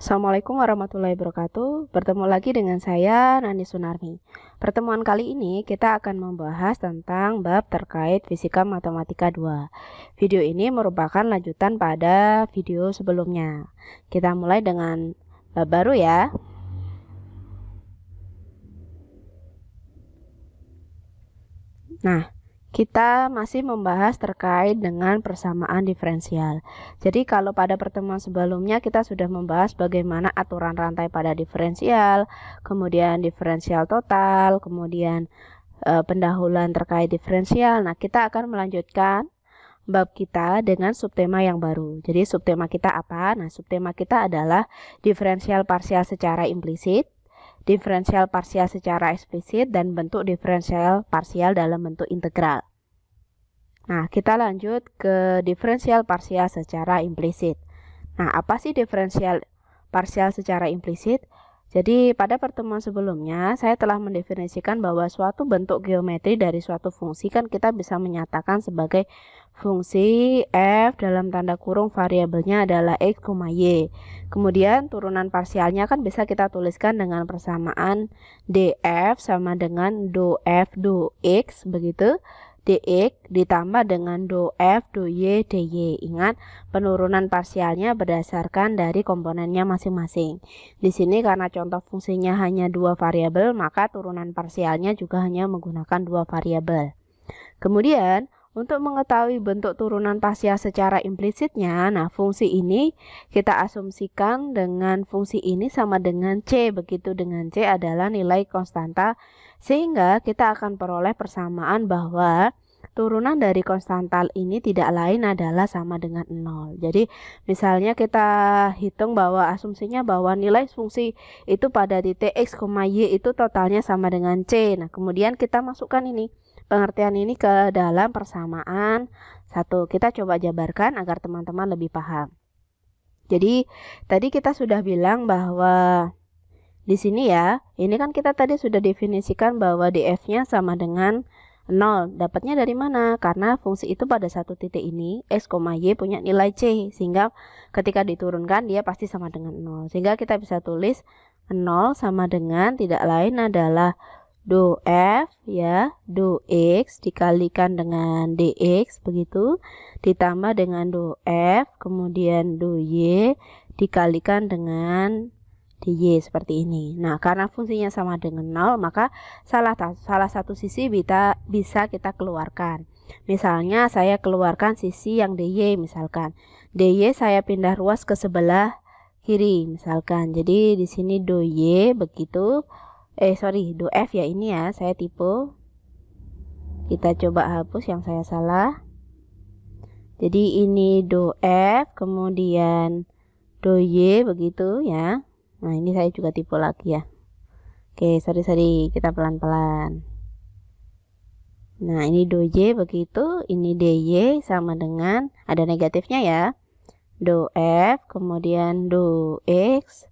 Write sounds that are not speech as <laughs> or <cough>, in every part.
Assalamualaikum warahmatullahi wabarakatuh. Bertemu lagi dengan saya Nani Sunarmi. Pertemuan kali ini kita akan membahas tentang bab terkait Fisika Matematika 2. Video ini merupakan lanjutan pada video sebelumnya. Kita mulai dengan bab baru ya. Nah, kita masih membahas terkait dengan persamaan diferensial. Jadi kalau pada pertemuan sebelumnya kita sudah membahas bagaimana aturan rantai pada diferensial, kemudian diferensial total, kemudian e, pendahuluan terkait diferensial. Nah, kita akan melanjutkan bab kita dengan subtema yang baru. Jadi subtema kita apa? Nah, subtema kita adalah diferensial parsial secara implisit, diferensial parsial secara eksplisit dan bentuk diferensial parsial dalam bentuk integral. Nah, kita lanjut ke diferensial parsial secara implisit. Nah, apa sih diferensial parsial secara implisit? Jadi, pada pertemuan sebelumnya, saya telah mendefinisikan bahwa suatu bentuk geometri dari suatu fungsi kan kita bisa menyatakan sebagai fungsi f dalam tanda kurung variabelnya adalah x, y. Kemudian turunan parsialnya kan bisa kita tuliskan dengan persamaan df sama dengan do f do x begitu dx ditambah dengan do f do y dy. Ingat, penurunan parsialnya berdasarkan dari komponennya masing-masing. Di sini karena contoh fungsinya hanya dua variabel, maka turunan parsialnya juga hanya menggunakan dua variabel. Kemudian, untuk mengetahui bentuk turunan parsial secara implisitnya, nah fungsi ini kita asumsikan dengan fungsi ini sama dengan C, begitu dengan C adalah nilai konstanta sehingga kita akan peroleh persamaan bahwa turunan dari konstantal ini tidak lain adalah sama dengan 0. Jadi misalnya kita hitung bahwa asumsinya bahwa nilai fungsi itu pada titik x, y itu totalnya sama dengan c. Nah, kemudian kita masukkan ini pengertian ini ke dalam persamaan satu. Kita coba jabarkan agar teman-teman lebih paham. Jadi tadi kita sudah bilang bahwa di sini ya, ini kan kita tadi sudah definisikan bahwa df-nya sama dengan 0. Dapatnya dari mana? Karena fungsi itu pada satu titik ini x, y punya nilai c sehingga ketika diturunkan dia pasti sama dengan 0. Sehingga kita bisa tulis 0 sama dengan tidak lain adalah do f ya, do x dikalikan dengan dx begitu ditambah dengan do f kemudian do y dikalikan dengan di Y seperti ini. Nah, karena fungsinya sama dengan 0, maka salah salah satu sisi bisa bisa kita keluarkan. Misalnya saya keluarkan sisi yang DY misalkan. DY saya pindah ruas ke sebelah kiri misalkan. Jadi di sini do Y begitu eh sorry do F ya ini ya, saya tipe. Kita coba hapus yang saya salah. Jadi ini do F kemudian do Y begitu ya nah ini saya juga tipu lagi ya oke sari-sari kita pelan-pelan nah ini doj begitu ini dy sama dengan ada negatifnya ya do f kemudian do x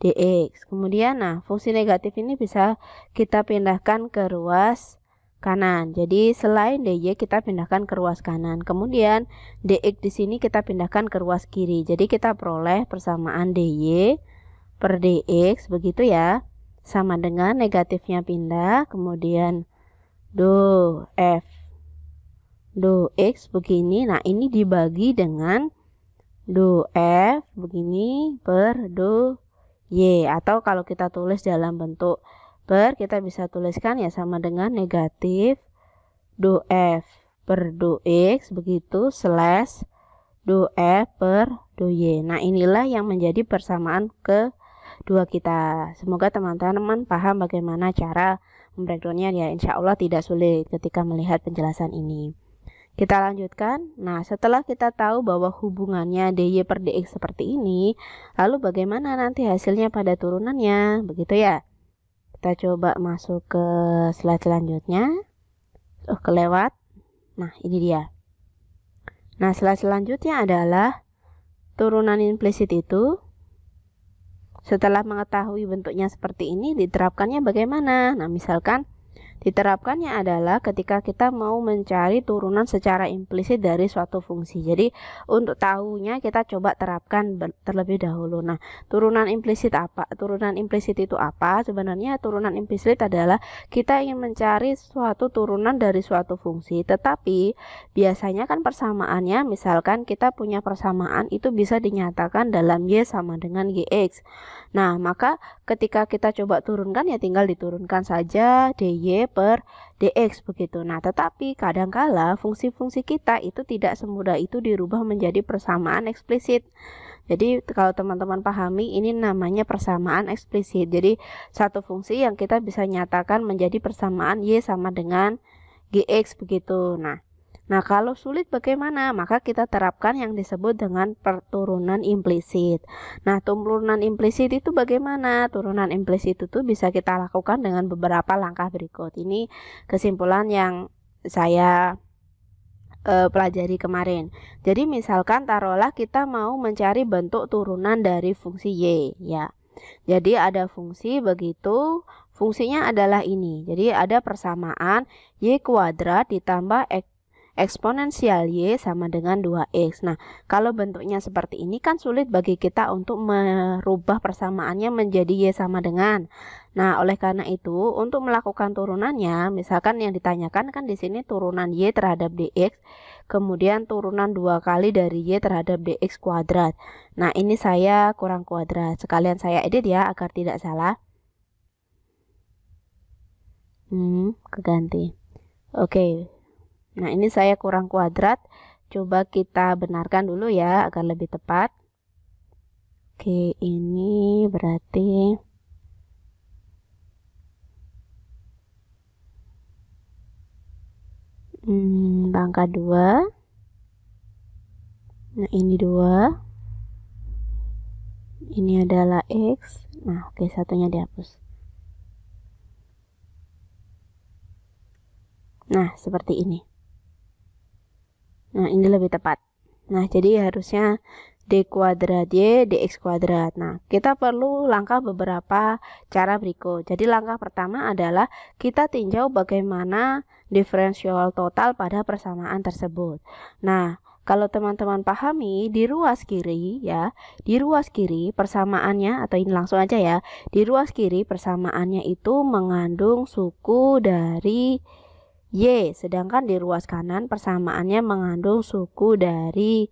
dx kemudian nah fungsi negatif ini bisa kita pindahkan ke ruas kanan jadi selain dy kita pindahkan ke ruas kanan kemudian dx di sini kita pindahkan ke ruas kiri jadi kita peroleh persamaan dy per dx begitu ya sama dengan negatifnya pindah kemudian do f do x begini nah ini dibagi dengan do f begini per do y atau kalau kita tulis dalam bentuk per kita bisa tuliskan ya sama dengan negatif do f per do x begitu slash do f per do y nah inilah yang menjadi persamaan ke dua kita. Semoga teman-teman paham bagaimana cara membreakdownnya ya insya Allah tidak sulit ketika melihat penjelasan ini. Kita lanjutkan. Nah, setelah kita tahu bahwa hubungannya DY per DX seperti ini, lalu bagaimana nanti hasilnya pada turunannya? Begitu ya. Kita coba masuk ke slide selanjutnya. Oh, kelewat. Nah, ini dia. Nah, slide selanjutnya adalah turunan implisit itu setelah mengetahui bentuknya seperti ini, diterapkannya bagaimana? Nah, misalkan Diterapkannya adalah ketika kita mau mencari turunan secara implisit dari suatu fungsi. Jadi untuk tahunya kita coba terapkan terlebih dahulu. Nah, turunan implisit apa? Turunan implisit itu apa? Sebenarnya turunan implisit adalah kita ingin mencari suatu turunan dari suatu fungsi. Tetapi biasanya kan persamaannya misalkan kita punya persamaan itu bisa dinyatakan dalam y sama dengan gx. Nah, maka ketika kita coba turunkan ya tinggal diturunkan saja dy per dx begitu. Nah, tetapi kadangkala fungsi-fungsi kita itu tidak semudah itu dirubah menjadi persamaan eksplisit. Jadi kalau teman-teman pahami ini namanya persamaan eksplisit. Jadi satu fungsi yang kita bisa nyatakan menjadi persamaan y sama dengan gx begitu. Nah, Nah, kalau sulit bagaimana? Maka kita terapkan yang disebut dengan perturunan implisit. Nah, turunan implisit itu bagaimana? Turunan implisit itu bisa kita lakukan dengan beberapa langkah berikut. Ini kesimpulan yang saya eh, pelajari kemarin. Jadi, misalkan taruhlah kita mau mencari bentuk turunan dari fungsi y, ya. Jadi ada fungsi begitu Fungsinya adalah ini. Jadi ada persamaan y kuadrat ditambah x eksponensial y sama dengan 2x. Nah, kalau bentuknya seperti ini kan sulit bagi kita untuk merubah persamaannya menjadi y sama dengan. Nah, oleh karena itu untuk melakukan turunannya, misalkan yang ditanyakan kan di sini turunan y terhadap dx, kemudian turunan dua kali dari y terhadap dx kuadrat. Nah, ini saya kurang kuadrat. Sekalian saya edit ya agar tidak salah. Hmm, keganti. Oke, okay. Nah, ini saya kurang kuadrat. Coba kita benarkan dulu ya agar lebih tepat. Oke, ini berarti hmm, langkah 2. Nah, ini 2. Ini adalah X. Nah, oke, satunya dihapus. Nah, seperti ini. Nah, ini lebih tepat. Nah, jadi harusnya D kuadrat Y, DX kuadrat. Nah, kita perlu langkah beberapa cara berikut. Jadi, langkah pertama adalah kita tinjau bagaimana diferensial total pada persamaan tersebut. Nah, kalau teman-teman pahami di ruas kiri ya, di ruas kiri persamaannya atau ini langsung aja ya. Di ruas kiri persamaannya itu mengandung suku dari Y, sedangkan di ruas kanan persamaannya mengandung suku dari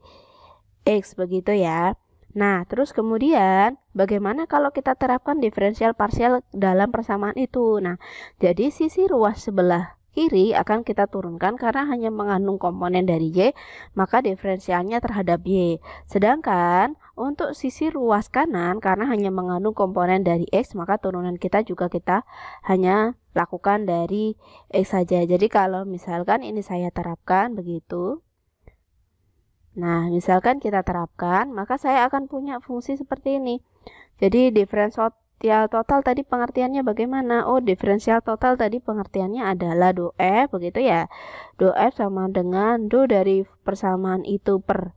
X begitu ya. Nah, terus kemudian bagaimana kalau kita terapkan diferensial parsial dalam persamaan itu? Nah, jadi sisi ruas sebelah kiri akan kita turunkan karena hanya mengandung komponen dari Y, maka diferensialnya terhadap Y. Sedangkan untuk sisi ruas kanan karena hanya mengandung komponen dari X, maka turunan kita juga kita hanya lakukan dari X saja. Jadi kalau misalkan ini saya terapkan begitu, Nah, misalkan kita terapkan, maka saya akan punya fungsi seperti ini. Jadi, difference Differential ya, total tadi pengertiannya bagaimana? Oh, differential total tadi pengertiannya adalah do f begitu ya. Do f sama dengan do dari persamaan itu per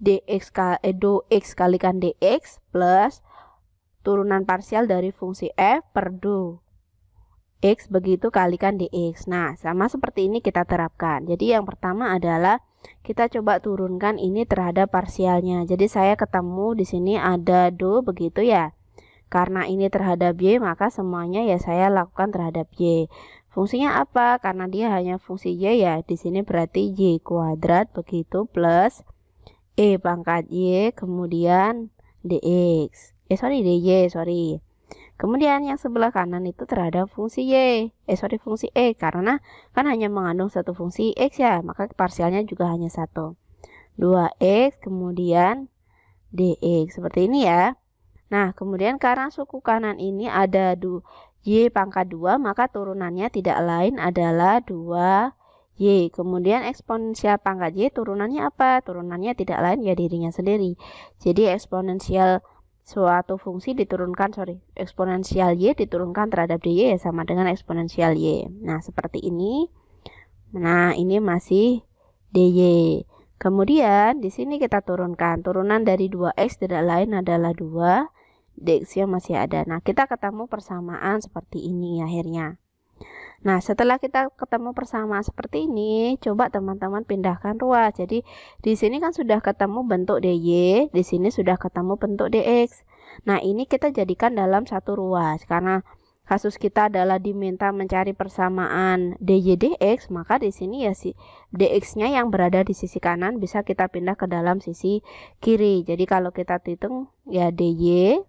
dx eh, do x kalikan dx plus turunan parsial dari fungsi f per do x begitu kali kalikan dx. Nah, sama seperti ini kita terapkan. Jadi yang pertama adalah kita coba turunkan ini terhadap parsialnya. Jadi saya ketemu di sini ada do begitu ya karena ini terhadap Y, maka semuanya ya saya lakukan terhadap Y. Fungsinya apa? Karena dia hanya fungsi Y ya. Di sini berarti Y kuadrat begitu plus E pangkat Y kemudian DX. Eh sorry DY, sorry. Kemudian yang sebelah kanan itu terhadap fungsi Y. Eh sorry fungsi E karena kan hanya mengandung satu fungsi X ya. Maka parsialnya juga hanya satu. 2X kemudian DX. Seperti ini ya. Nah, kemudian karena suku kanan ini ada du Y pangkat 2, maka turunannya tidak lain adalah 2 Y. Kemudian eksponensial pangkat Y turunannya apa? Turunannya tidak lain ya dirinya sendiri. Jadi eksponensial suatu fungsi diturunkan sorry eksponensial y diturunkan terhadap dy ya sama dengan eksponensial y nah seperti ini nah ini masih dy kemudian di sini kita turunkan turunan dari 2x tidak lain adalah 2 DX-nya masih ada. Nah, kita ketemu persamaan seperti ini akhirnya. Nah, setelah kita ketemu persamaan seperti ini, coba teman-teman pindahkan ruas. Jadi, di sini kan sudah ketemu bentuk DY, di sini sudah ketemu bentuk DX. Nah, ini kita jadikan dalam satu ruas karena kasus kita adalah diminta mencari persamaan DY DX, maka di sini ya si DX-nya yang berada di sisi kanan bisa kita pindah ke dalam sisi kiri. Jadi, kalau kita hitung ya DY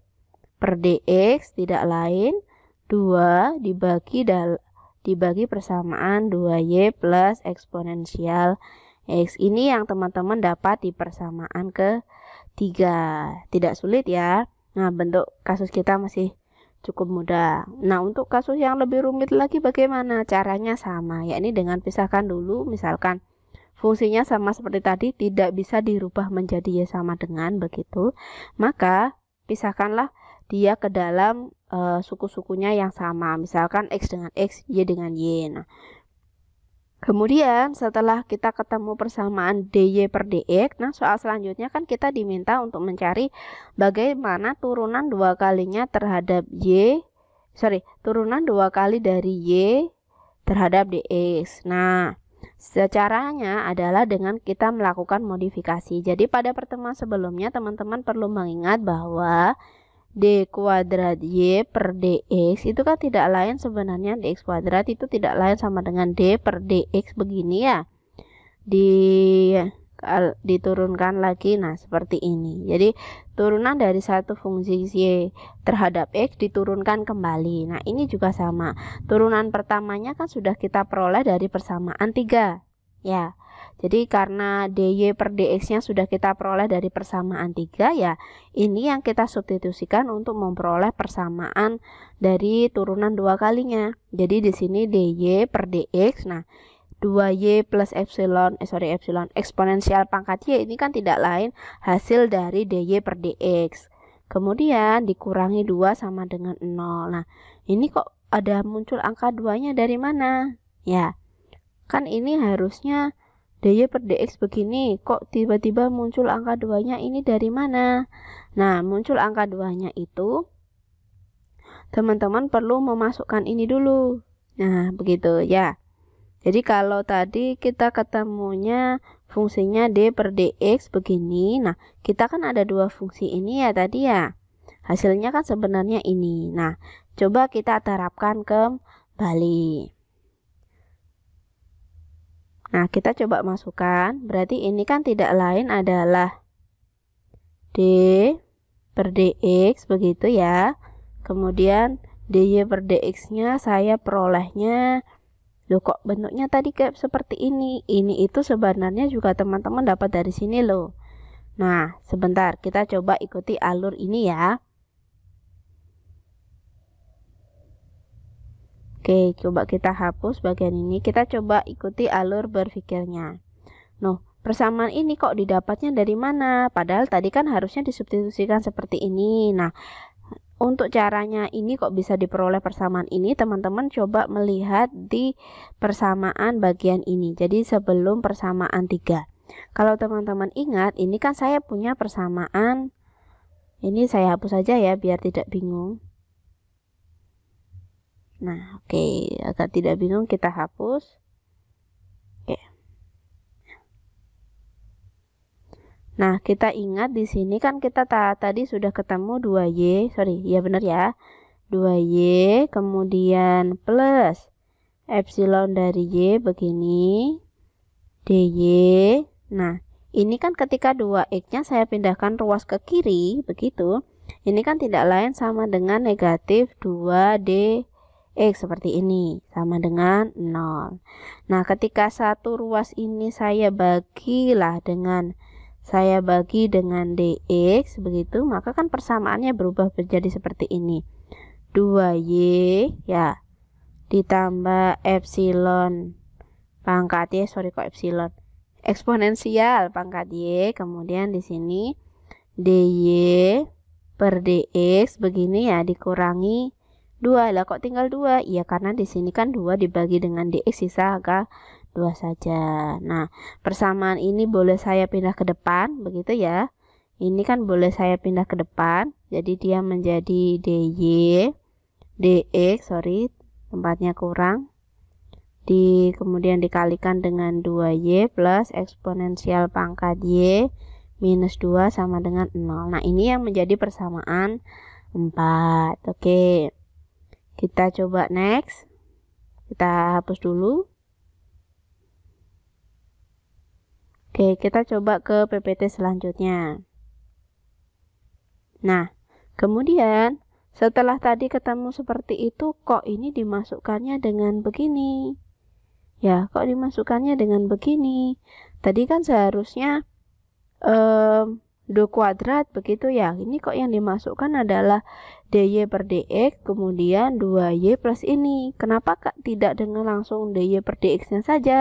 per dx tidak lain 2 dibagi dal dibagi persamaan 2y plus eksponensial x. Ini yang teman-teman dapat di persamaan ke 3. Tidak sulit ya. Nah, bentuk kasus kita masih cukup mudah. Nah, untuk kasus yang lebih rumit lagi bagaimana? Caranya sama, yakni dengan pisahkan dulu misalkan fungsinya sama seperti tadi tidak bisa dirubah menjadi y sama dengan begitu, maka pisahkanlah dia ke dalam uh, suku-sukunya yang sama, misalkan X dengan X, Y dengan Y. Nah, kemudian setelah kita ketemu persamaan DY per DX, nah soal selanjutnya kan kita diminta untuk mencari bagaimana turunan dua kalinya terhadap Y, sorry, turunan dua kali dari Y terhadap DX. Nah, Caranya adalah dengan kita melakukan modifikasi. Jadi pada pertemuan sebelumnya teman-teman perlu mengingat bahwa D kuadrat Y per DX itu kan tidak lain sebenarnya DX kuadrat itu tidak lain sama dengan D per DX begini ya di diturunkan lagi nah seperti ini jadi turunan dari satu fungsi Y terhadap X diturunkan kembali nah ini juga sama turunan pertamanya kan sudah kita peroleh dari persamaan 3 ya. Jadi karena dy per dx-nya sudah kita peroleh dari persamaan 3 ya, ini yang kita substitusikan untuk memperoleh persamaan dari turunan dua kalinya. Jadi di sini dy per dx, nah 2y plus epsilon, eh sorry epsilon, eksponensial pangkat y ini kan tidak lain hasil dari dy per dx. Kemudian dikurangi 2 sama dengan 0. Nah, ini kok ada muncul angka 2-nya dari mana? Ya, kan ini harusnya dy per dx begini kok tiba-tiba muncul angka 2 nya ini dari mana nah muncul angka 2 nya itu teman-teman perlu memasukkan ini dulu nah begitu ya jadi kalau tadi kita ketemunya fungsinya D per DX begini, nah kita kan ada dua fungsi ini ya tadi ya. Hasilnya kan sebenarnya ini. Nah, coba kita terapkan kembali. Nah, kita coba masukkan. Berarti ini kan tidak lain adalah D per DX begitu ya. Kemudian DY per DX-nya saya perolehnya Loh kok bentuknya tadi kayak seperti ini? Ini itu sebenarnya juga teman-teman dapat dari sini loh. Nah, sebentar kita coba ikuti alur ini ya. Oke, coba kita hapus bagian ini. Kita coba ikuti alur berpikirnya. Noh, persamaan ini kok didapatnya dari mana? Padahal tadi kan harusnya disubstitusikan seperti ini. Nah, untuk caranya ini kok bisa diperoleh persamaan ini, teman-teman coba melihat di persamaan bagian ini. Jadi sebelum persamaan 3. Kalau teman-teman ingat, ini kan saya punya persamaan. Ini saya hapus saja ya biar tidak bingung. Nah, oke, okay. agar tidak bingung kita hapus. Oke. Okay. Nah, kita ingat di sini kan kita ta tadi sudah ketemu 2Y, sorry, ya benar ya. 2Y kemudian plus epsilon dari Y begini DY. Nah, ini kan ketika 2X-nya saya pindahkan ruas ke kiri, begitu. Ini kan tidak lain sama dengan negatif 2D X seperti ini sama dengan 0 nah ketika satu ruas ini saya bagilah dengan saya bagi dengan dx begitu maka kan persamaannya berubah menjadi seperti ini 2y ya ditambah epsilon pangkat y sorry kok epsilon eksponensial pangkat y kemudian di sini dy per dx begini ya dikurangi 2. Lah kok tinggal 2? ya karena di sini kan 2 dibagi dengan dx sisa angka 2 saja. Nah, persamaan ini boleh saya pindah ke depan, begitu ya. Ini kan boleh saya pindah ke depan, jadi dia menjadi dy dx, sorry, tempatnya kurang. Di, kemudian dikalikan dengan 2y plus eksponensial pangkat y minus 2 sama dengan 0. Nah, ini yang menjadi persamaan 4. Oke. Okay. Kita coba next. Kita hapus dulu. Oke, kita coba ke PPT selanjutnya. Nah, kemudian setelah tadi ketemu seperti itu, kok ini dimasukkannya dengan begini? Ya, kok dimasukkannya dengan begini? Tadi kan seharusnya um, do kuadrat begitu ya. Ini kok yang dimasukkan adalah dy per dx kemudian 2y plus ini kenapa kak tidak dengan langsung dy per dx nya saja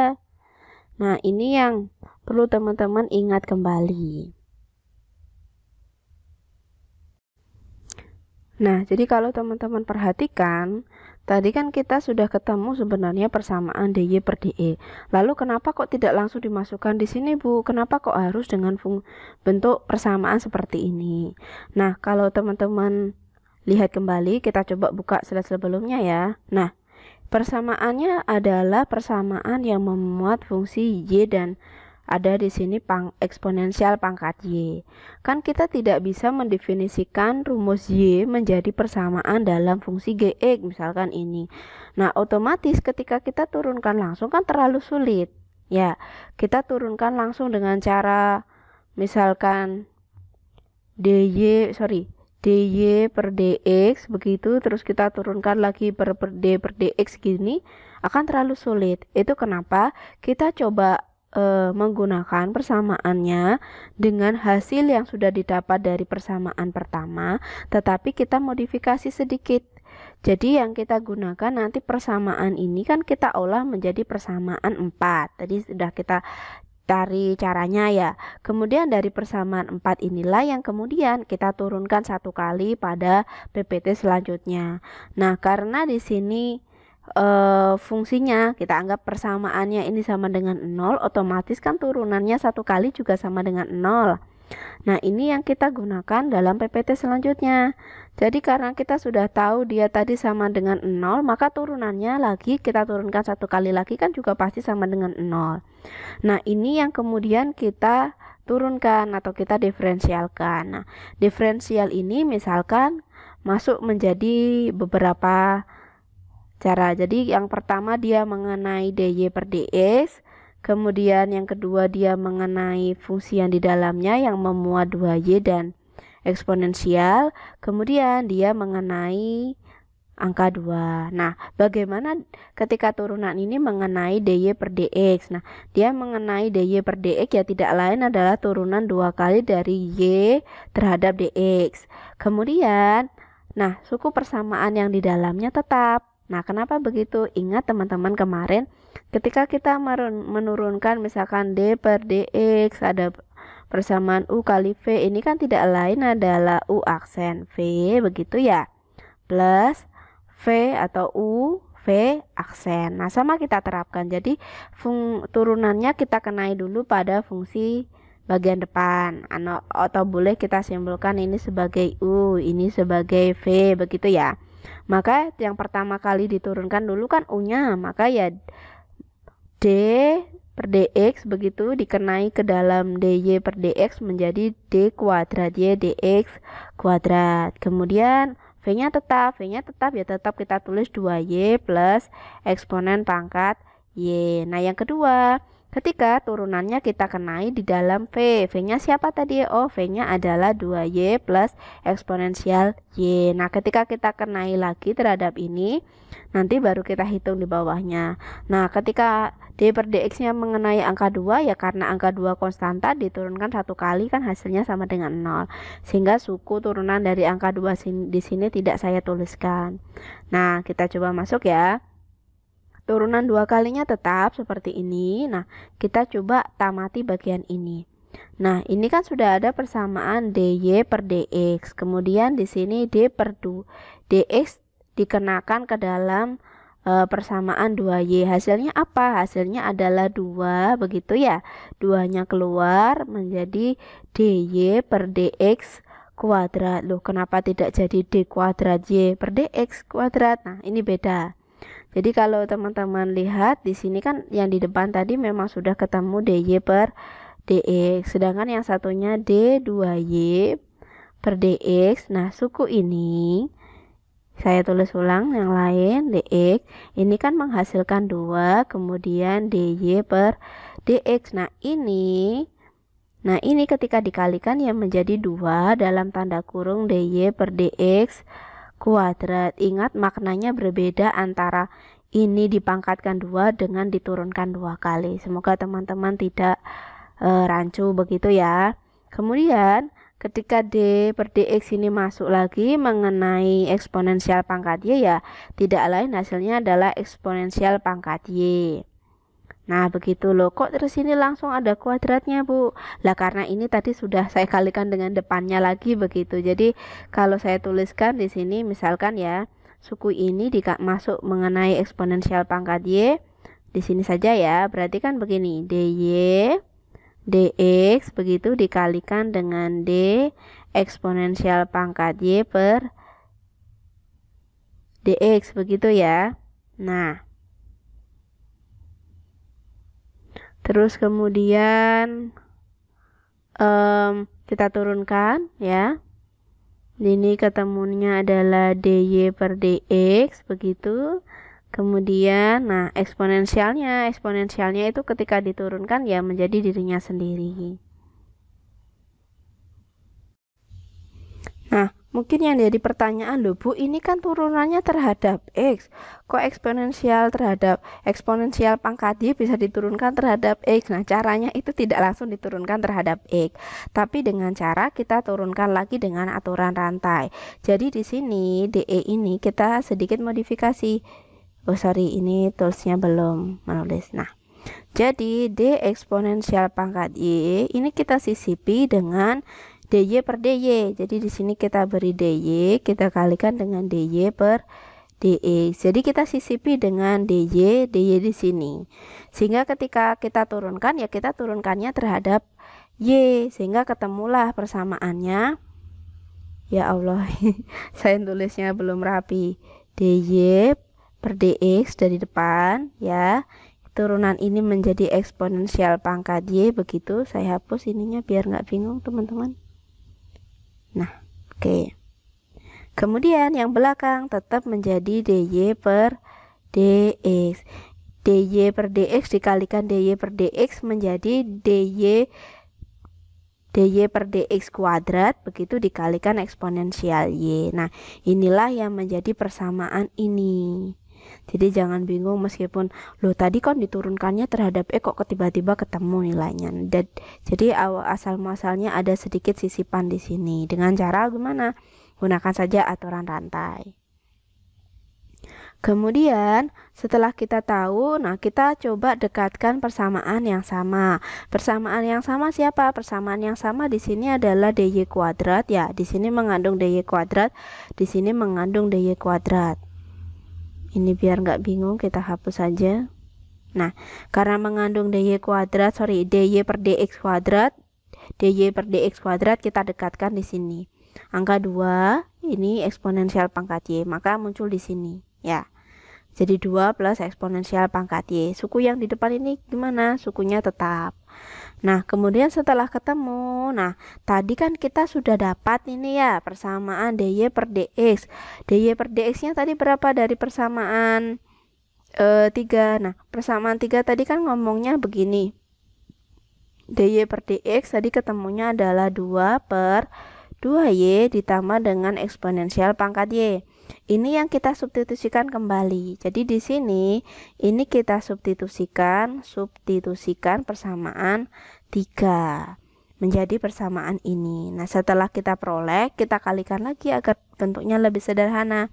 nah ini yang perlu teman-teman ingat kembali Nah, jadi kalau teman-teman perhatikan, tadi kan kita sudah ketemu sebenarnya persamaan dy per dE. Lalu kenapa kok tidak langsung dimasukkan di sini, Bu? Kenapa kok harus dengan bentuk persamaan seperti ini? Nah, kalau teman-teman Lihat kembali, kita coba buka slide sebelumnya ya. Nah, persamaannya adalah persamaan yang memuat fungsi y dan ada di sini pang eksponensial pangkat y. Kan kita tidak bisa mendefinisikan rumus y menjadi persamaan dalam fungsi gx misalkan ini. Nah, otomatis ketika kita turunkan langsung kan terlalu sulit. Ya, kita turunkan langsung dengan cara misalkan dy sorry dy per dx begitu terus kita turunkan lagi per, per d per dx gini akan terlalu sulit itu kenapa kita coba e, menggunakan persamaannya dengan hasil yang sudah didapat dari persamaan pertama tetapi kita modifikasi sedikit jadi yang kita gunakan nanti persamaan ini kan kita olah menjadi persamaan 4 tadi sudah kita dari caranya ya. Kemudian dari persamaan 4 inilah yang kemudian kita turunkan satu kali pada PPT selanjutnya. Nah, karena di sini e, fungsinya kita anggap persamaannya ini sama dengan 0, otomatis kan turunannya satu kali juga sama dengan 0. Nah, ini yang kita gunakan dalam PPT selanjutnya. Jadi karena kita sudah tahu dia tadi sama dengan 0, maka turunannya lagi kita turunkan satu kali lagi kan juga pasti sama dengan 0. Nah, ini yang kemudian kita turunkan atau kita diferensialkan. Nah, diferensial ini misalkan masuk menjadi beberapa cara. Jadi yang pertama dia mengenai dy per dx, Kemudian yang kedua dia mengenai fungsi yang di dalamnya yang memuat 2y dan eksponensial. Kemudian dia mengenai angka 2. Nah, bagaimana ketika turunan ini mengenai dy per dx? Nah, dia mengenai dy per dx ya tidak lain adalah turunan dua kali dari y terhadap dx. Kemudian, nah, suku persamaan yang di dalamnya tetap. Nah, kenapa begitu? Ingat teman-teman kemarin Ketika kita menurunkan misalkan D per DX ada persamaan U kali V ini kan tidak lain adalah U aksen V begitu ya plus V atau U V aksen nah sama kita terapkan jadi fung turunannya kita kenai dulu pada fungsi bagian depan atau boleh kita simpulkan ini sebagai U ini sebagai V begitu ya maka yang pertama kali diturunkan dulu kan U nya maka ya D per dx begitu dikenai ke dalam dy per dx menjadi d kuadrat y dx kuadrat. Kemudian v-nya tetap, v-nya tetap ya tetap kita tulis 2y plus eksponen pangkat y. Nah, yang kedua, Ketika turunannya kita kenai di dalam V. V-nya siapa tadi? Oh, V-nya adalah 2Y plus eksponensial Y. Nah, ketika kita kenai lagi terhadap ini, nanti baru kita hitung di bawahnya. Nah, ketika D per DX-nya mengenai angka 2, ya karena angka 2 konstanta diturunkan satu kali kan hasilnya sama dengan 0. Sehingga suku turunan dari angka 2 di sini tidak saya tuliskan. Nah, kita coba masuk ya. Turunan dua kalinya tetap seperti ini. Nah, kita coba tamati bagian ini. Nah, ini kan sudah ada persamaan dy per dx. Kemudian di sini d per 2. dx dikenakan ke dalam e, persamaan 2y. Hasilnya apa? Hasilnya adalah 2, begitu ya. 2-nya keluar menjadi dy per dx kuadrat. Loh, kenapa tidak jadi d kuadrat y per dx kuadrat? Nah, ini beda. Jadi kalau teman-teman lihat di sini kan yang di depan tadi memang sudah ketemu dy per dx, sedangkan yang satunya d2y per dx. Nah, suku ini saya tulis ulang yang lain dx ini kan menghasilkan dua kemudian dy per dx. Nah, ini Nah, ini ketika dikalikan yang menjadi dua dalam tanda kurung dy per dx kuadrat. Ingat maknanya berbeda antara ini dipangkatkan dua dengan diturunkan dua kali. Semoga teman-teman tidak e, rancu begitu ya. Kemudian ketika D per DX ini masuk lagi mengenai eksponensial pangkat Y ya tidak lain hasilnya adalah eksponensial pangkat Y. Nah, begitu loh. Kok terus ini langsung ada kuadratnya, Bu? Lah karena ini tadi sudah saya kalikan dengan depannya lagi begitu. Jadi, kalau saya tuliskan di sini misalkan ya, suku ini masuk mengenai eksponensial pangkat Y. Di sini saja ya. Berarti kan begini, DY dx begitu dikalikan dengan d eksponensial pangkat y per dx begitu ya. Nah, terus kemudian um, kita turunkan ya ini ketemunya adalah dy per dx begitu kemudian nah eksponensialnya eksponensialnya itu ketika diturunkan ya menjadi dirinya sendiri nah Mungkin yang jadi pertanyaan loh Bu, ini kan turunannya terhadap X. Kok eksponensial terhadap eksponensial pangkat Y bisa diturunkan terhadap X? Nah caranya itu tidak langsung diturunkan terhadap X. Tapi dengan cara kita turunkan lagi dengan aturan rantai. Jadi di sini DE ini kita sedikit modifikasi. Oh sorry ini toolsnya belum menulis. Nah jadi D eksponensial pangkat Y ini kita sisipi dengan dy per dy. Jadi di sini kita beri dy, kita kalikan dengan dy per dx. Jadi kita sisipi dengan dy, dy di sini. Sehingga ketika kita turunkan ya kita turunkannya terhadap y sehingga ketemulah persamaannya. Ya Allah, <laughs> saya tulisnya belum rapi. dy per dx dari depan ya turunan ini menjadi eksponensial pangkat y begitu saya hapus ininya biar nggak bingung teman-teman Nah, oke. Okay. Kemudian yang belakang tetap menjadi dy per dx. dy per dx dikalikan dy per dx menjadi dy dy per dx kuadrat begitu dikalikan eksponensial y. Nah, inilah yang menjadi persamaan ini jadi jangan bingung meskipun lo tadi kan diturunkannya terhadap E kok tiba-tiba ketemu nilainya Dan, jadi awal asal masalnya ada sedikit sisipan di sini dengan cara gimana gunakan saja aturan rantai Kemudian, setelah kita tahu, nah kita coba dekatkan persamaan yang sama. Persamaan yang sama siapa? Persamaan yang sama di sini adalah dy kuadrat ya. Di sini mengandung dy kuadrat, di sini mengandung dy kuadrat ini biar nggak bingung kita hapus saja nah karena mengandung dy kuadrat sorry dy per dx kuadrat dy per dx kuadrat kita dekatkan di sini angka 2 ini eksponensial pangkat y maka muncul di sini ya jadi 2 plus eksponensial pangkat Y. Suku yang di depan ini gimana? Sukunya tetap. Nah, kemudian setelah ketemu, nah tadi kan kita sudah dapat ini ya persamaan dy per dx. dy per dx-nya tadi berapa dari persamaan e, eh, 3. Nah, persamaan 3 tadi kan ngomongnya begini. dy per dx tadi ketemunya adalah 2 per 2y ditambah dengan eksponensial pangkat y ini yang kita substitusikan kembali. Jadi di sini ini kita substitusikan, substitusikan persamaan 3 menjadi persamaan ini. Nah, setelah kita peroleh, kita kalikan lagi agar bentuknya lebih sederhana.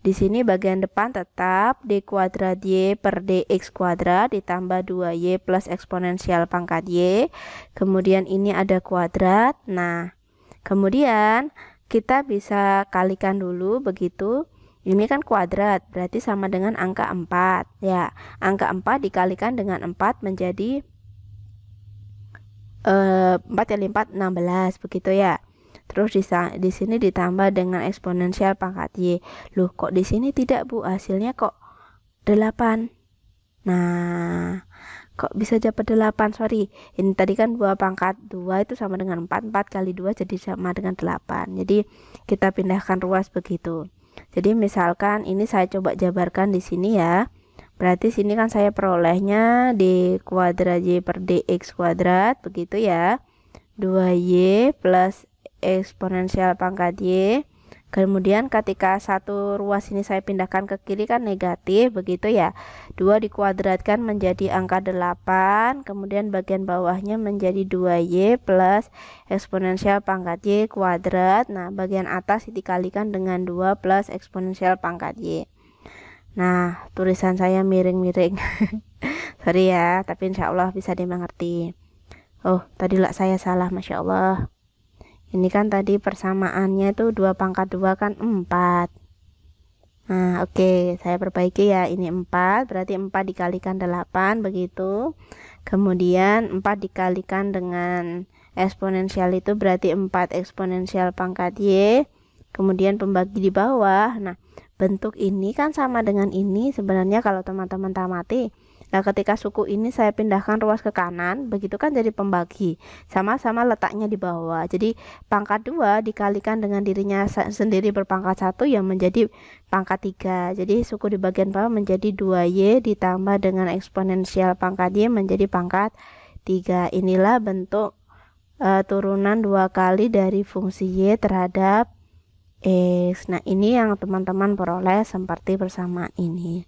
Di sini bagian depan tetap d kuadrat y per dx kuadrat ditambah 2y plus eksponensial pangkat y. Kemudian ini ada kuadrat. Nah, kemudian kita bisa kalikan dulu begitu. Ini kan kuadrat, berarti sama dengan angka 4. Ya, angka 4 dikalikan dengan 4 menjadi eh, 4 kali 4 16 begitu ya. Terus di, di sini ditambah dengan eksponensial pangkat Y. Loh, kok di sini tidak Bu? Hasilnya kok 8. Nah, kok bisa dapat 8 sorry ini tadi kan dua pangkat dua itu sama dengan 4 4 kali dua jadi sama dengan 8 jadi kita pindahkan ruas begitu jadi misalkan ini saya coba jabarkan di sini ya berarti sini kan saya perolehnya d kuadrat y per dx kuadrat begitu ya 2y plus eksponensial pangkat y kemudian ketika satu ruas ini saya pindahkan ke kiri kan negatif begitu ya 2 dikuadratkan menjadi angka 8 kemudian bagian bawahnya menjadi 2y plus eksponensial pangkat y kuadrat nah bagian atas dikalikan dengan 2 plus eksponensial pangkat y nah tulisan saya miring-miring <laughs> sorry ya tapi insya Allah bisa dimengerti oh tadi lah saya salah Masya Allah ini kan tadi persamaannya itu dua pangkat dua kan 4 nah oke okay, saya perbaiki ya ini 4 berarti 4 dikalikan 8 begitu kemudian 4 dikalikan dengan eksponensial itu berarti 4 eksponensial pangkat Y kemudian pembagi di bawah nah bentuk ini kan sama dengan ini sebenarnya kalau teman-teman tamati Nah, ketika suku ini saya pindahkan ruas ke kanan, begitu kan jadi pembagi. Sama-sama letaknya di bawah. Jadi, pangkat 2 dikalikan dengan dirinya sendiri berpangkat 1 yang menjadi pangkat 3. Jadi, suku di bagian bawah menjadi 2Y ditambah dengan eksponensial pangkat Y menjadi pangkat 3. Inilah bentuk uh, turunan dua kali dari fungsi Y terhadap X. Nah, ini yang teman-teman peroleh seperti bersama ini.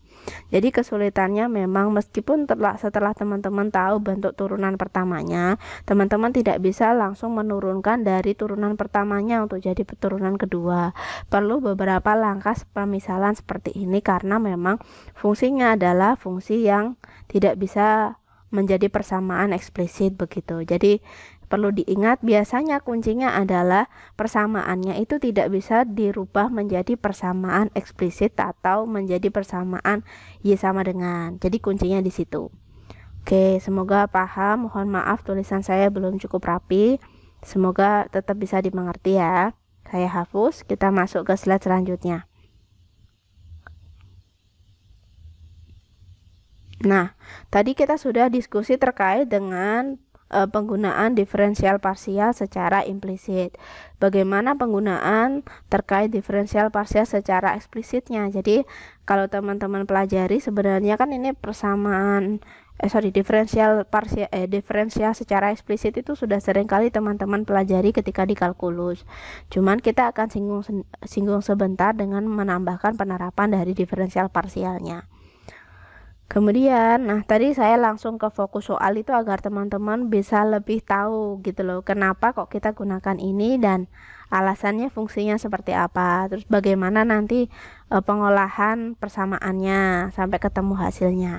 Jadi kesulitannya memang meskipun telah setelah teman-teman tahu bentuk turunan pertamanya, teman-teman tidak bisa langsung menurunkan dari turunan pertamanya untuk jadi turunan kedua. Perlu beberapa langkah pemisalan seperti ini karena memang fungsinya adalah fungsi yang tidak bisa menjadi persamaan eksplisit begitu. Jadi Perlu diingat biasanya kuncinya adalah persamaannya itu tidak bisa dirubah menjadi persamaan eksplisit atau menjadi persamaan y sama dengan. Jadi kuncinya di situ. Oke, semoga paham. Mohon maaf tulisan saya belum cukup rapi. Semoga tetap bisa dimengerti ya. Saya hapus, kita masuk ke slide selanjutnya. Nah, tadi kita sudah diskusi terkait dengan e, penggunaan diferensial parsial secara implisit. Bagaimana penggunaan terkait diferensial parsial secara eksplisitnya. Jadi kalau teman-teman pelajari sebenarnya kan ini persamaan eh sorry diferensial parsial eh diferensial secara eksplisit itu sudah sering kali teman-teman pelajari ketika di kalkulus. Cuman kita akan singgung singgung sebentar dengan menambahkan penerapan dari diferensial parsialnya. Kemudian, nah tadi saya langsung ke fokus soal itu agar teman-teman bisa lebih tahu gitu loh, kenapa kok kita gunakan ini dan alasannya fungsinya seperti apa, terus bagaimana nanti e, pengolahan persamaannya sampai ketemu hasilnya.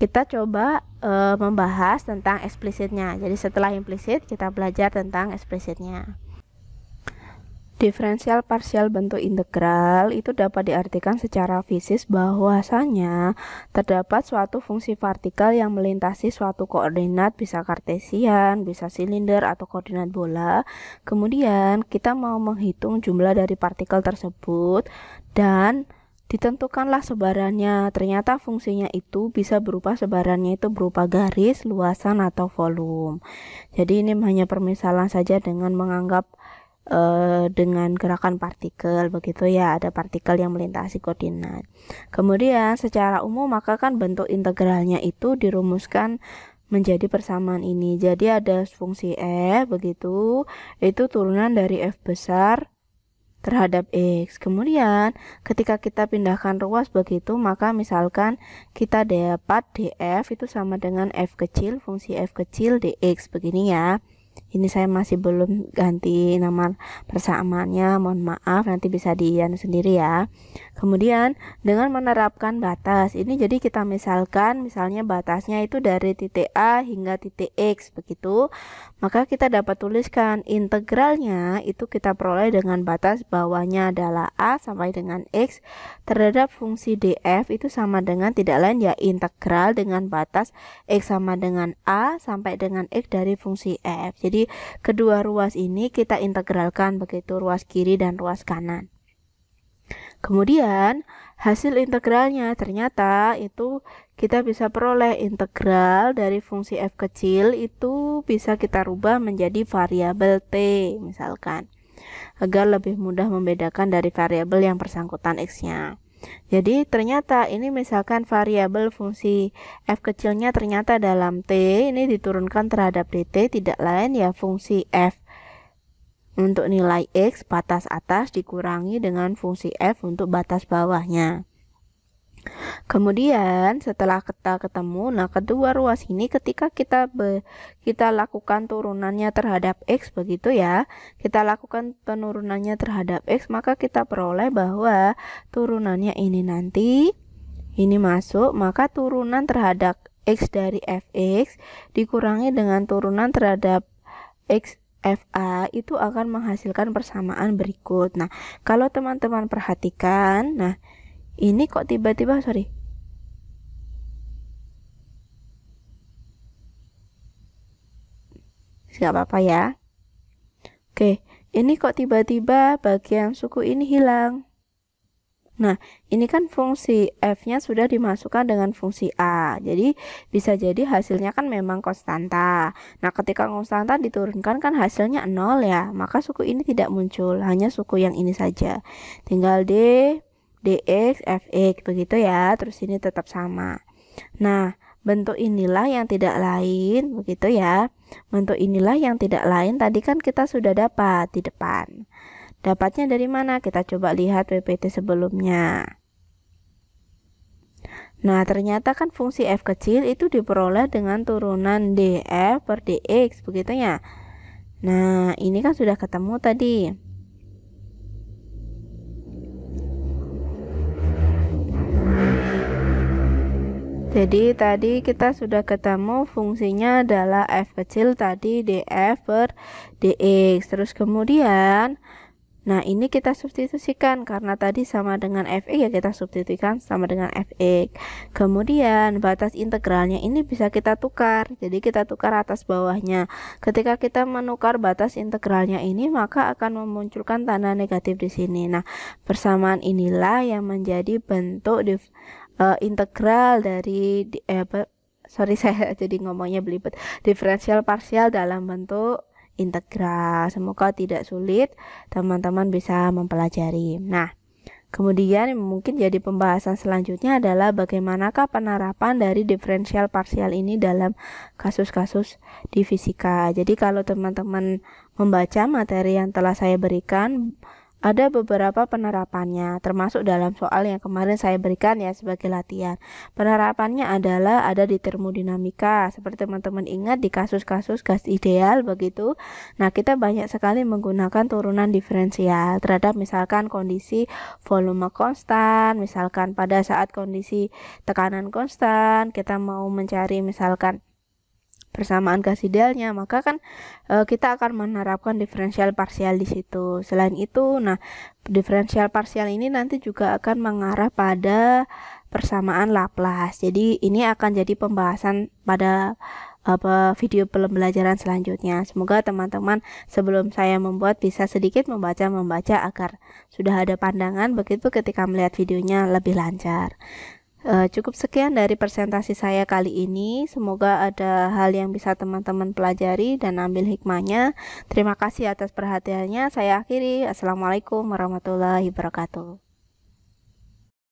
Kita coba e, membahas tentang eksplisitnya. Jadi setelah implisit kita belajar tentang eksplisitnya. Diferensial parsial bentuk integral itu dapat diartikan secara fisis bahwasanya terdapat suatu fungsi partikel yang melintasi suatu koordinat bisa kartesian, bisa silinder atau koordinat bola. Kemudian kita mau menghitung jumlah dari partikel tersebut dan ditentukanlah sebarannya. Ternyata fungsinya itu bisa berupa sebarannya itu berupa garis, luasan atau volume. Jadi ini hanya permisalan saja dengan menganggap Eh, dengan gerakan partikel begitu ya ada partikel yang melintasi koordinat kemudian secara umum maka kan bentuk integralnya itu dirumuskan menjadi persamaan ini jadi ada fungsi f e begitu itu turunan dari f besar terhadap X. Kemudian ketika kita pindahkan ruas begitu maka misalkan kita dapat DF itu sama dengan F kecil fungsi F kecil DX begini ya ini saya masih belum ganti nama persamaannya mohon maaf nanti bisa diian sendiri ya kemudian dengan menerapkan batas ini jadi kita misalkan misalnya batasnya itu dari titik A hingga titik X begitu maka kita dapat tuliskan integralnya itu kita peroleh dengan batas bawahnya adalah A sampai dengan X terhadap fungsi DF itu sama dengan tidak lain ya integral dengan batas X sama dengan A sampai dengan X dari fungsi F jadi kedua ruas ini kita integralkan begitu ruas kiri dan ruas kanan. Kemudian hasil integralnya ternyata itu kita bisa peroleh integral dari fungsi f kecil itu bisa kita rubah menjadi variabel t misalkan agar lebih mudah membedakan dari variabel yang bersangkutan x-nya. Jadi ternyata ini misalkan variabel fungsi f kecilnya ternyata dalam t ini diturunkan terhadap dt tidak lain ya fungsi f untuk nilai x batas atas dikurangi dengan fungsi f untuk batas bawahnya. Kemudian setelah kita ketemu, nah kedua ruas ini ketika kita be, kita lakukan turunannya terhadap x begitu ya, kita lakukan penurunannya terhadap x maka kita peroleh bahwa turunannya ini nanti ini masuk maka turunan terhadap x dari fx dikurangi dengan turunan terhadap x FA itu akan menghasilkan persamaan berikut. Nah, kalau teman-teman perhatikan, nah ini kok tiba-tiba sorry nggak apa-apa ya oke ini kok tiba-tiba bagian suku ini hilang Nah, ini kan fungsi f-nya sudah dimasukkan dengan fungsi a. Jadi bisa jadi hasilnya kan memang konstanta. Nah, ketika konstanta diturunkan kan hasilnya nol ya. Maka suku ini tidak muncul, hanya suku yang ini saja. Tinggal d dx fx begitu ya terus ini tetap sama nah bentuk inilah yang tidak lain begitu ya bentuk inilah yang tidak lain tadi kan kita sudah dapat di depan dapatnya dari mana kita coba lihat PPT sebelumnya Nah, ternyata kan fungsi f kecil itu diperoleh dengan turunan df per dx, begitu ya. Nah, ini kan sudah ketemu tadi. Jadi tadi kita sudah ketemu fungsinya adalah F kecil tadi DF per DX. Terus kemudian nah ini kita substitusikan karena tadi sama dengan Fx ya kita substitusikan sama dengan Fx. Kemudian batas integralnya ini bisa kita tukar. Jadi kita tukar atas bawahnya. Ketika kita menukar batas integralnya ini maka akan memunculkan tanda negatif di sini. Nah, persamaan inilah yang menjadi bentuk dif uh, integral dari eh, apa, sorry <laughs> saya jadi ngomongnya belibet diferensial parsial dalam bentuk integral semoga tidak sulit teman-teman bisa mempelajari nah Kemudian mungkin jadi pembahasan selanjutnya adalah bagaimanakah penerapan dari diferensial parsial ini dalam kasus-kasus di fisika. Jadi kalau teman-teman membaca materi yang telah saya berikan, ada beberapa penerapannya, termasuk dalam soal yang kemarin saya berikan ya sebagai latihan. Penerapannya adalah ada di termodinamika, seperti teman-teman ingat di kasus-kasus gas ideal begitu. Nah, kita banyak sekali menggunakan turunan diferensial terhadap misalkan kondisi volume konstan, misalkan pada saat kondisi tekanan konstan, kita mau mencari misalkan persamaan kasidelnya maka kan e, kita akan menerapkan diferensial parsial di situ. Selain itu, nah diferensial parsial ini nanti juga akan mengarah pada persamaan Laplace. Jadi ini akan jadi pembahasan pada apa video pembelajaran selanjutnya. Semoga teman-teman sebelum saya membuat bisa sedikit membaca-membaca agar sudah ada pandangan begitu ketika melihat videonya lebih lancar. Uh, cukup sekian dari presentasi saya kali ini. Semoga ada hal yang bisa teman-teman pelajari dan ambil hikmahnya. Terima kasih atas perhatiannya. Saya akhiri. Assalamualaikum warahmatullahi wabarakatuh.